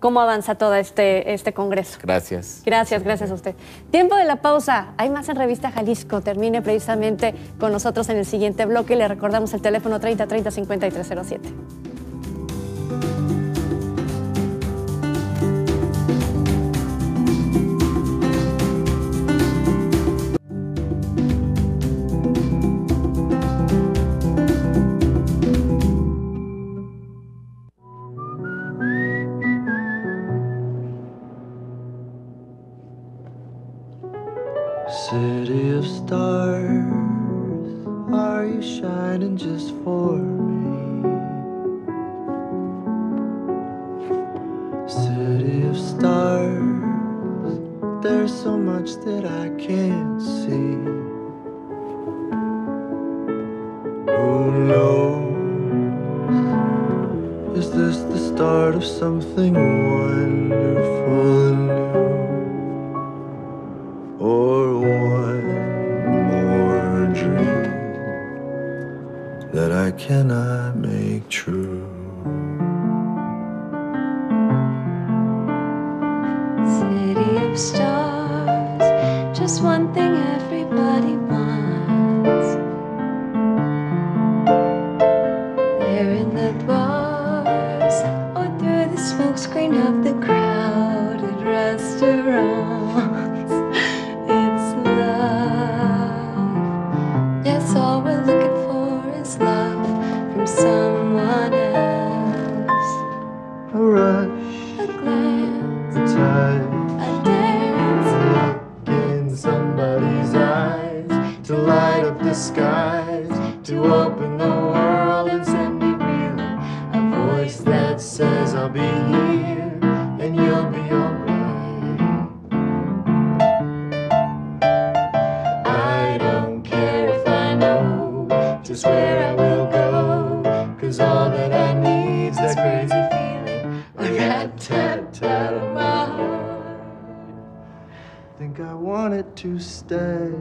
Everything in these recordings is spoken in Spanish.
cómo, avanza todo este, este Congreso. Gracias. Gracias, gracias a usted. Tiempo de la pausa. Hay más en Revista Jalisco. Termine precisamente con nosotros en el siguiente bloque. Le recordamos el teléfono 30 30 5307. knows? Is this the start of something wonderful and new? Or one more dream that I cannot make true? City of stars, just one thing everybody wants. I wanted to stay.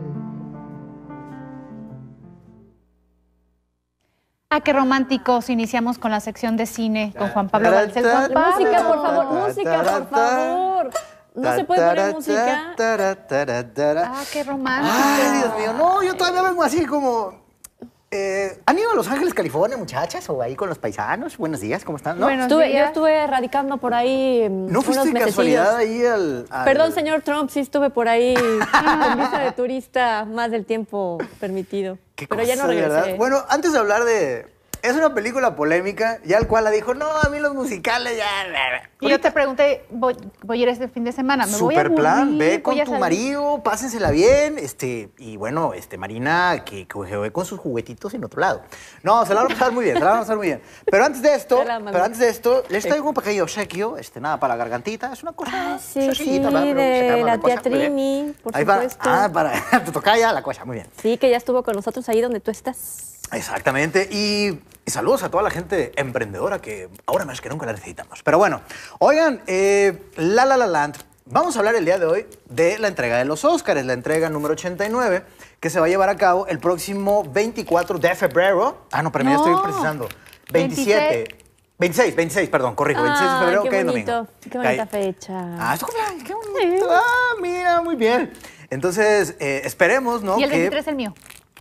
Ah, qué románticos. Iniciamos con la sección de cine con Juan Pablo Valcel. Música, por favor, música, por favor. No se puede poner música. Ah, qué romántico. Ay, Dios mío. No, yo todavía vengo así como eh, ¿Han ido a Los Ángeles, California, muchachas? ¿O ahí con los paisanos? Buenos días, ¿cómo están? ¿No? yo estuve radicando por ahí. Mm, ¿No fuiste de casualidad ahí al, Perdón, señor Trump, sí estuve por ahí con visa de turista más del tiempo permitido. Pero ya no regresé. Bueno, antes de hablar de, es una película polémica, ya al cual la dijo, no, a mí los musicales ya... Y yo te pregunté, voy, a ir este fin de semana, me voy a plan, ve con tu marido, pásensela bien, este, y bueno, este, Marina, que, coge con sus juguetitos en otro lado. No, se la van a pasar muy bien, se la van a pasar muy bien. Pero antes de esto, pero antes de esto, les traigo un pequeño obsequio, este, nada, para la gargantita, es una cosa... Ah, sí, sí, la tía por ahí supuesto. ah, para, toca ya la cosa, muy bien. Sí, que ya estuvo con nosotros ahí donde tú estás. Exactamente. Y, saludos a toda la gente emprendedora que ahora más que nunca la necesitamos. Pero bueno, oigan, eh, La La La Land. Vamos a hablar el día de hoy de la entrega de los Oscars, la entrega número 89, que se va a llevar a cabo el próximo 24 de febrero. Ah, no, pero estoy precisando. 27. 26. 26, perdón, corrijo, 26 de febrero, qué bonito, Qué bonita fecha. Ah, es qué Ah, mira, muy bien. Entonces, eh, esperemos, ¿no? Y el 23 es el mío.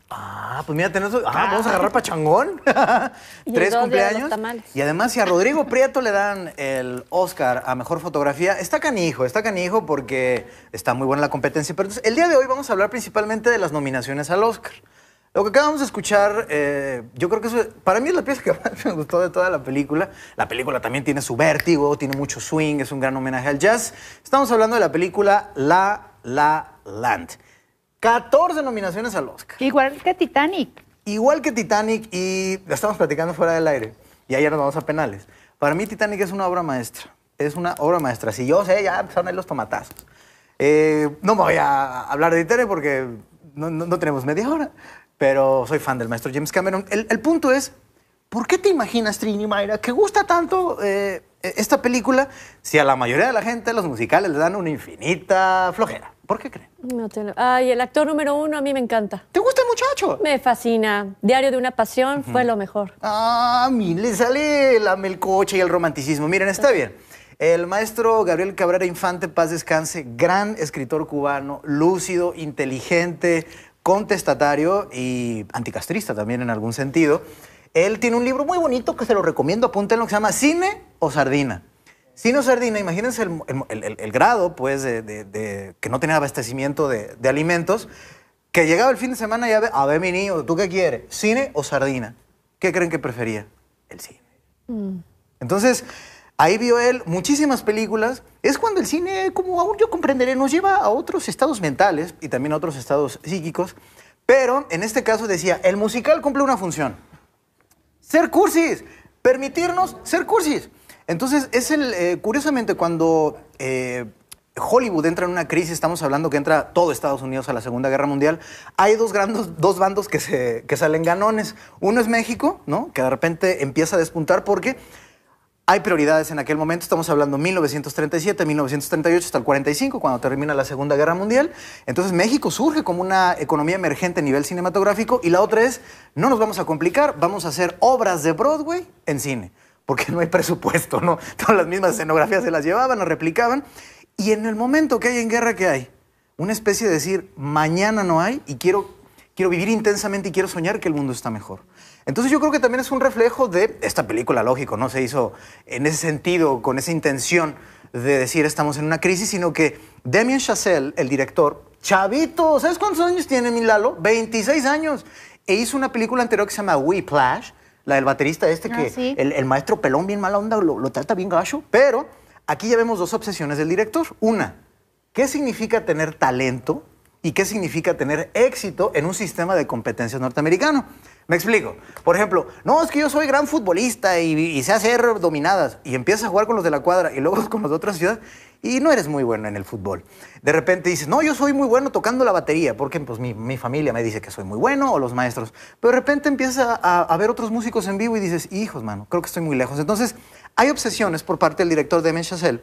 Ah, pues mira, tenemos. Ah, vamos a agarrar pachangón. Tres cumpleaños. y además, si a Rodrigo Prieto le dan el Oscar a mejor fotografía, está canijo, está canijo porque está muy buena la competencia. Pero entonces, el día de hoy vamos a hablar principalmente de las nominaciones al Oscar. Lo que acabamos de escuchar, eh, yo creo que eso, para mí es la pieza que más me gustó de toda la película. La película también tiene su vértigo, tiene mucho swing, es un gran homenaje al jazz. Estamos hablando de la película La La Land. 14 nominaciones al Oscar. Igual que Titanic. Igual que Titanic y estamos platicando fuera del aire y ayer nos vamos a penales. Para mí Titanic es una obra maestra. Es una obra maestra. Si yo sé, ya son ahí los tomatazos. Eh, no me voy a hablar de Titanic porque no, tenemos media hora, pero soy fan del maestro James Cameron. El, punto es, ¿por qué te imaginas, Trini Mayra, que gusta tanto eh, esta película si a la mayoría de la gente los musicales le dan una infinita flojera? ¿Por qué creen? Ay, el actor número uno a mí me encanta. ¿Te gusta el muchacho? Me fascina. Diario de una pasión fue lo mejor. Ah, mí le sale la melcocha y el romanticismo. Miren, está bien. El maestro Gabriel Cabrera Infante, paz descanse, gran escritor cubano, lúcido, inteligente, contestatario y anticastrista también en algún sentido. Él tiene un libro muy bonito que se lo recomiendo, apúntenlo, que se llama Cine o Sardina o sardina, imagínense el, grado, pues, de, que no tenía abastecimiento de, alimentos, que llegaba el fin de semana y ya ve, a ver, mi niño, ¿tú qué quieres? ¿Cine o sardina? ¿Qué creen que prefería? El cine. Mm. Entonces, ahí vio él muchísimas películas. Es cuando el cine, como aún yo comprenderé, nos lleva a otros estados mentales y también a otros estados psíquicos. Pero en este caso decía, el musical cumple una función. Ser cursis, permitirnos ser cursis. Entonces, es el, eh, curiosamente, cuando eh, Hollywood entra en una crisis, estamos hablando que entra todo Estados Unidos a la Segunda Guerra Mundial, hay dos, dos bandos que, se, que salen ganones. Uno es México, ¿no? que de repente empieza a despuntar porque hay prioridades en aquel momento, estamos hablando de 1937, 1938 hasta el 45, cuando termina la Segunda Guerra Mundial. Entonces México surge como una economía emergente a nivel cinematográfico y la otra es, no nos vamos a complicar, vamos a hacer obras de Broadway en cine porque no hay presupuesto, ¿no? Todas las mismas escenografías se las llevaban, las replicaban. Y en el momento que hay en guerra, ¿qué hay? Una especie de decir, mañana no hay y quiero, quiero vivir intensamente y quiero soñar que el mundo está mejor. Entonces yo creo que también es un reflejo de esta película, lógico, no se hizo en ese sentido, con esa intención de decir estamos en una crisis, sino que Damien Chazelle, el director, chavito, ¿sabes cuántos años tiene mi Lalo? 26 años. E hizo una película anterior que se llama Whiplash, la del baterista este ah, que el, maestro pelón bien mala onda lo, lo trata bien gacho, pero aquí ya vemos dos obsesiones del director. Una, ¿qué significa tener talento? y qué significa tener éxito en un sistema de competencia norteamericano. Me explico. Por ejemplo, no, es que yo soy gran futbolista y, se sé hacer dominadas y empiezas a jugar con los de la cuadra y luego con los de otra ciudad y no eres muy bueno en el fútbol. De repente dices, no, yo soy muy bueno tocando la batería porque pues, mi, familia me dice que soy muy bueno o los maestros. Pero de repente empiezas a, ver otros músicos en vivo y dices, hijos, mano, creo que estoy muy lejos. Entonces, hay obsesiones por parte del director de Chazelle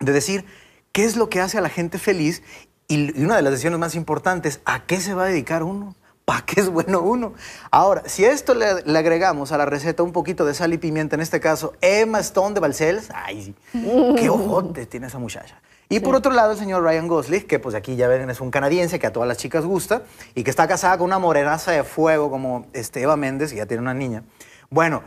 de decir, qué es lo que hace a la gente feliz y, una de las decisiones más importantes, ¿a qué se va a dedicar uno? ¿Para qué es bueno uno? Ahora, si esto le, agregamos a la receta un poquito de sal y pimienta, en este caso Emma Stone de Balcells, ¡ay! Mm. ¡Qué ojote tiene esa muchacha! Y por otro lado, el señor Ryan Gosling, que pues aquí ya ven, es un canadiense que a todas las chicas gusta y que está casada con una morenaza de fuego como Esteban Eva Méndez, y ya tiene una niña. Bueno,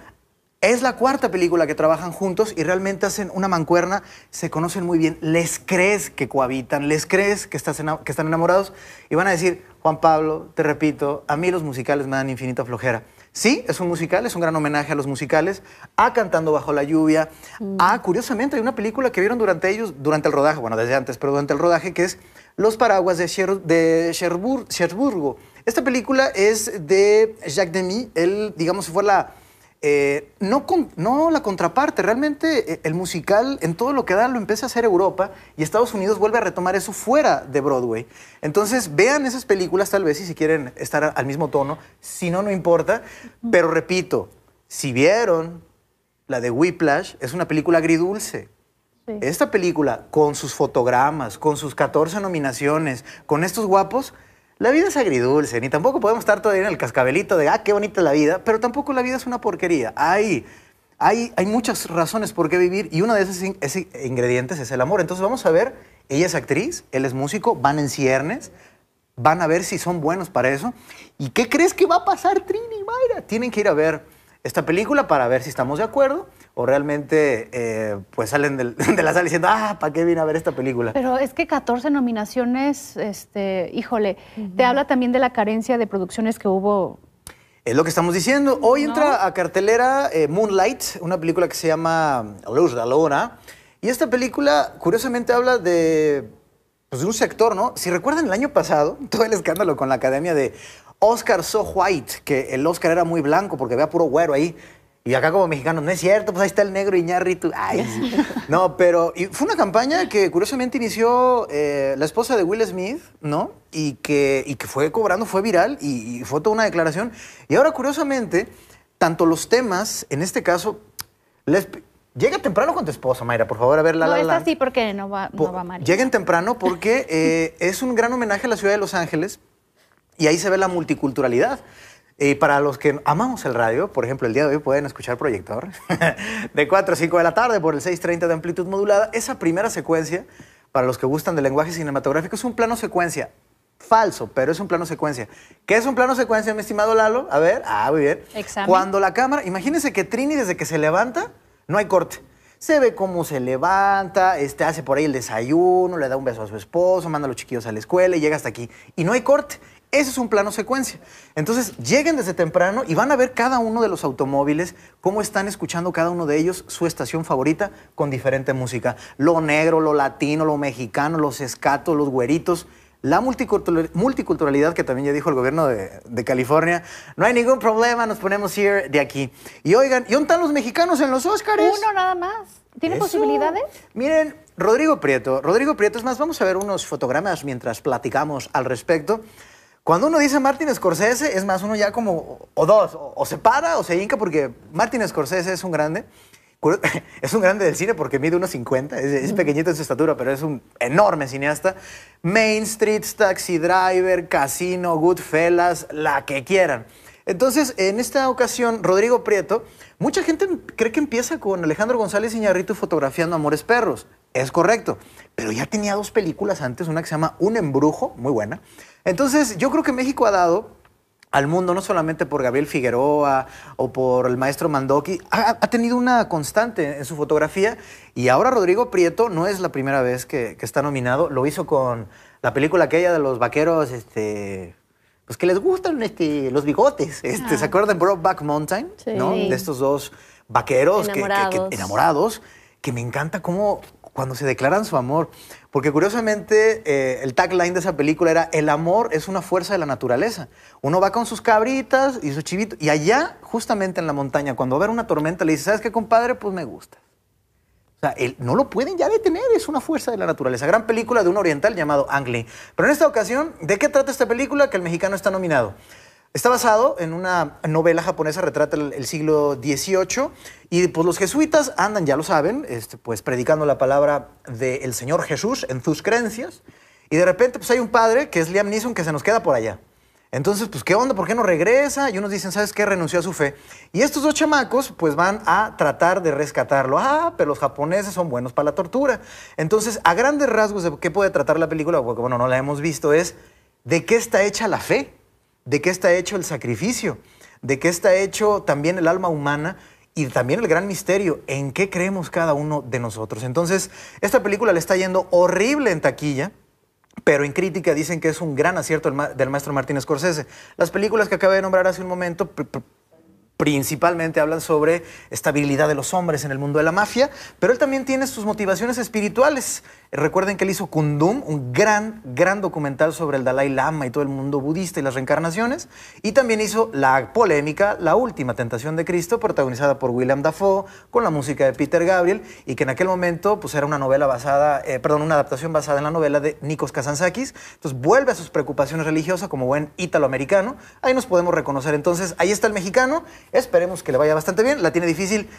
es la cuarta película que trabajan juntos y realmente hacen una mancuerna, se conocen muy bien, les crees que cohabitan, les crees que, están enamorados y van a decir, Juan Pablo, te repito, a mí los musicales me dan infinita flojera. Sí, es un musical, es un gran homenaje a los musicales, a Cantando bajo la lluvia, mm. a, curiosamente, hay una película que vieron durante ellos, durante el rodaje, bueno, desde antes, pero durante el rodaje, que es Los paraguas de, Cherburgo. Esta película es de Jacques Demy, él, digamos, fue la eh, no, no la contraparte, realmente eh, el musical en todo lo que da lo empieza a hacer Europa y Estados Unidos vuelve a retomar eso fuera de Broadway. Entonces vean esas películas tal vez y si quieren estar al mismo tono, si no, no importa, pero repito, si vieron la de Whiplash, es una película agridulce. Esta película, con sus fotogramas, con sus 14 nominaciones, con estos guapos, la vida es agridulce, ni tampoco podemos estar todavía en el cascabelito de, ah, qué bonita la vida, pero tampoco la vida es una porquería. Hay, hay, hay muchas razones por qué vivir y uno de esos, ingredientes es el amor. Entonces vamos a ver, ella es actriz, él es músico, van en ciernes, van a ver si son buenos para eso. ¿Y qué crees que va a pasar, Trini y Mayra? Tienen que ir a ver esta película para ver si estamos de acuerdo o realmente eh, pues salen de la sala diciendo, ah, ¿para qué vine a ver esta película? Pero es que 14 nominaciones, este, híjole, te habla también de la carencia de producciones que hubo. Es lo que estamos diciendo. Hoy entra a cartelera eh, Moonlight, una película que se llama Luz de la Luna. Y esta película, curiosamente, habla de, pues, de un sector, ¿no? Si recuerdan el año pasado, todo el escándalo con la academia de, Oscar So White, que el Oscar era muy blanco porque vea puro güero ahí. Y acá como mexicano no es cierto, pues ahí está el negro Iñárritu. Ay, no, pero y fue una campaña que curiosamente inició eh, la esposa de Will Smith, ¿no? Y que, que fue cobrando, fue viral y, fue toda una declaración. Y ahora curiosamente, tanto los temas, en este caso, les... Llega temprano con tu esposa, Mayra, por favor, a ver No, así porque no va, Lleguen temprano porque eh, es un gran homenaje a la ciudad de Los Ángeles, y ahí se ve la multiculturalidad. Y eh, para los que amamos el radio, por ejemplo, el día de hoy pueden escuchar Proyector de 4 a 5 de la tarde por el 6.30 de amplitud modulada. Esa primera secuencia, para los que gustan del lenguaje cinematográfico, es un plano secuencia. Falso, pero es un plano secuencia. ¿Qué es un plano secuencia, mi estimado Lalo? A ver, ah, muy bien. Cuando la cámara, imagínense que Trini desde que se levanta, no hay corte. Se ve cómo se levanta, este, hace por ahí el desayuno, le da un beso a su esposo, manda a los chiquillos a la escuela y llega hasta aquí. Y no hay corte. Ese es un plano secuencia. Entonces, lleguen desde temprano y van a ver cada uno de los automóviles, cómo están escuchando cada uno de ellos su estación favorita con diferente música. Lo negro, lo latino, lo mexicano, los escatos, los güeritos. La multiculturalidad, que también ya dijo el gobierno de, California, no hay ningún problema, nos ponemos ir de aquí. Y oigan, ¿y dónde están los mexicanos en los Oscars? Uno nada más. ¿Tiene posibilidades? Miren, Rodrigo Prieto. Rodrigo Prieto, es más, vamos a ver unos fotogramas mientras platicamos al respecto. Cuando uno dice Martin Scorsese, es más, uno ya como, o dos, o, se para o se hinca, porque Martin Scorsese es un grande. Es un grande del cine porque mide unos 50, es, pequeñito en su estatura, pero es un enorme cineasta. Main Street, Taxi Driver, Casino, Goodfellas, la que quieran. Entonces, en esta ocasión, Rodrigo Prieto, mucha gente cree que empieza con Alejandro González Iñarrito fotografiando Amores Perros. Es correcto, pero ya tenía dos películas antes, una que se llama Un Embrujo, muy buena, entonces, yo creo que México ha dado al mundo, no solamente por Gabriel Figueroa o por el maestro Mandoki, ha, tenido una constante en su fotografía y ahora Rodrigo Prieto no es la primera vez que, está nominado, lo hizo con la película aquella de los vaqueros, este, pues que les gustan este, los bigotes, este, ¿se acuerdan? Brokeback Mountain, ¿no? De estos dos vaqueros Que, que, enamorados que me encanta cómo cuando se declaran su amor, porque curiosamente eh, el tagline de esa película era, el amor es una fuerza de la naturaleza. Uno va con sus cabritas y sus chivitos, y allá, justamente en la montaña, cuando va a ver una tormenta, le dice, ¿sabes qué, compadre? Pues me gusta. O sea, él, no lo pueden ya detener, es una fuerza de la naturaleza. Gran película de un oriental llamado Ang Lee. Pero en esta ocasión, ¿de qué trata esta película que el mexicano está nominado? Está basado en una novela japonesa, retrata el, siglo XVIII, y pues los jesuitas andan, ya lo saben, este, pues predicando la palabra del Señor Jesús en sus creencias, y de repente pues hay un padre que es Liam Neeson que se nos queda por allá. Entonces, pues, ¿qué onda? ¿Por qué no regresa? Y unos dicen, ¿sabes qué? Renunció a su fe. Y estos dos chamacos, pues, van a tratar de rescatarlo. Ah, pero los japoneses son buenos para la tortura. Entonces, a grandes rasgos de qué puede tratar la película, bueno, no la hemos visto, es de qué está hecha la fe de qué está hecho el sacrificio, de qué está hecho también el alma humana y también el gran misterio, en qué creemos cada uno de nosotros. Entonces, esta película le está yendo horrible en taquilla, pero en crítica dicen que es un gran acierto del maestro Martín Scorsese. Las películas que acabé de nombrar hace un momento principalmente hablan sobre estabilidad de los hombres en el mundo de la mafia, pero él también tiene sus motivaciones espirituales. Recuerden que él hizo Kundum, un gran, gran documental sobre el Dalai Lama y todo el mundo budista y las reencarnaciones, y también hizo la polémica La Última Tentación de Cristo, protagonizada por William Dafoe, con la música de Peter Gabriel, y que en aquel momento pues, era una novela basada, eh, perdón, una adaptación basada en la novela de Nikos Kazantzakis, entonces vuelve a sus preocupaciones religiosas como buen ítalo-americano. ahí nos podemos reconocer entonces, ahí está el mexicano, Esperemos que le vaya bastante bien, la tiene difícil.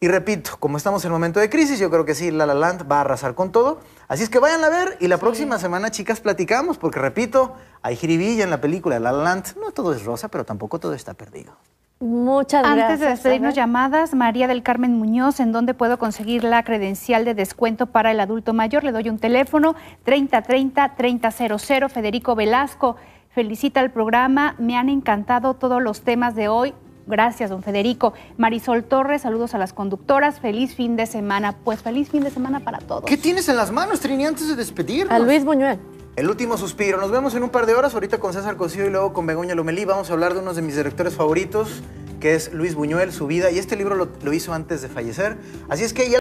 Y repito, como estamos en momento de crisis, yo creo que sí, La La Land va a arrasar con todo. Así es que vayan a ver y la próxima semana, chicas, platicamos, porque repito, hay jiribilla en la película La La Land. No todo es rosa, pero tampoco todo está perdido. Muchas gracias. Antes de despedirnos llamadas, María del Carmen Muñoz, ¿en dónde puedo conseguir la credencial de descuento para el adulto mayor? Le doy un teléfono 3030-3000. Federico Velasco, felicita el programa, me han encantado todos los temas de hoy, Gracias, don Federico. Marisol Torres, saludos a las conductoras. Feliz fin de semana. Pues feliz fin de semana para todos. ¿Qué tienes en las manos, Trini, antes de despedirnos? A Luis Buñuel. El último suspiro. Nos vemos en un par de horas, ahorita con César Cosío y luego con Begoña Lomelí. Vamos a hablar de uno de mis directores favoritos, que es Luis Buñuel, su vida. Y este libro lo, lo hizo antes de fallecer. Así es que ya